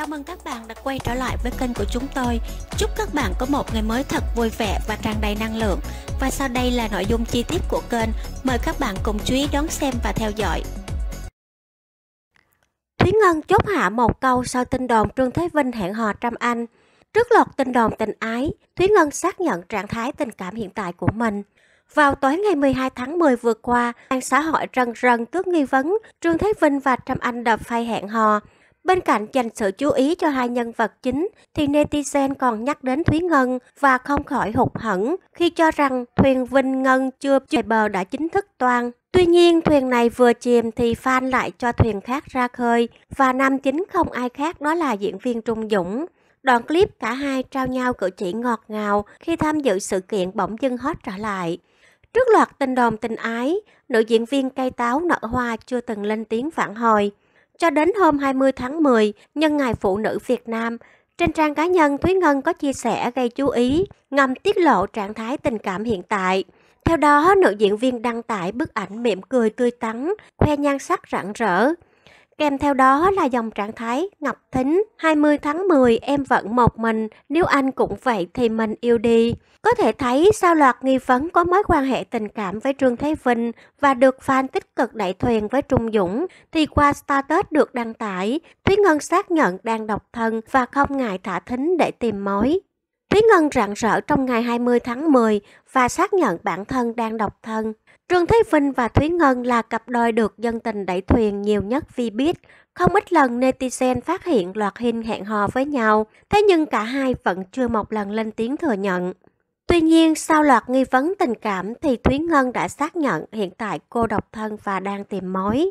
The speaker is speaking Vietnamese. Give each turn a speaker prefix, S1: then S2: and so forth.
S1: Chào mừng các bạn đã quay trở lại với kênh của chúng tôi. Chúc các bạn có một ngày mới thật vui vẻ và tràn đầy năng lượng. Và sau đây là nội dung chi tiết của kênh. Mời các bạn cùng chú ý đón xem và theo dõi. Thúy Ngân chốt hạ một câu sau tin đồn Trương Thế Vinh hẹn hò trăm anh. Trước lọt tin đồn tình ái, Thúy Ngân xác nhận trạng thái tình cảm hiện tại của mình. Vào tối ngày 12 tháng 10 vừa qua, mạng xã hội rần rần tước nghi vấn Trương Thế Vinh và Trâm Anh đập phay hẹn hò. Bên cạnh dành sự chú ý cho hai nhân vật chính thì netizen còn nhắc đến Thúy Ngân và không khỏi hụt hẫng khi cho rằng thuyền Vinh Ngân chưa về bờ đã chính thức toan. Tuy nhiên thuyền này vừa chìm thì fan lại cho thuyền khác ra khơi và nam chính không ai khác đó là diễn viên Trung Dũng. Đoạn clip cả hai trao nhau cử chỉ ngọt ngào khi tham dự sự kiện bỗng dưng hot trở lại. Trước loạt tình đồn tình ái, nữ diễn viên cây táo nở hoa chưa từng lên tiếng phản hồi. Cho đến hôm 20 tháng 10, nhân ngày Phụ nữ Việt Nam, trên trang cá nhân Thúy Ngân có chia sẻ gây chú ý, ngầm tiết lộ trạng thái tình cảm hiện tại. Theo đó, nữ diễn viên đăng tải bức ảnh mỉm cười tươi tắn, khoe nhan sắc rạng rỡ. Kèm theo đó là dòng trạng thái ngập Thính 20 tháng 10 em vẫn một mình, nếu anh cũng vậy thì mình yêu đi. Có thể thấy sao loạt nghi vấn có mối quan hệ tình cảm với Trương Thế Vinh và được fan tích cực đẩy thuyền với Trung Dũng thì qua status được đăng tải, Thúy Ngân xác nhận đang độc thân và không ngại thả thính để tìm mối. Thúy Ngân rạng rỡ trong ngày 20 tháng 10 và xác nhận bản thân đang độc thân. Trương Thế Vinh và Thúy Ngân là cặp đôi được dân tình đẩy thuyền nhiều nhất vì biết. Không ít lần netizen phát hiện loạt hình hẹn hò với nhau, thế nhưng cả hai vẫn chưa một lần lên tiếng thừa nhận. Tuy nhiên, sau loạt nghi vấn tình cảm thì Thúy Ngân đã xác nhận hiện tại cô độc thân và đang tìm mối.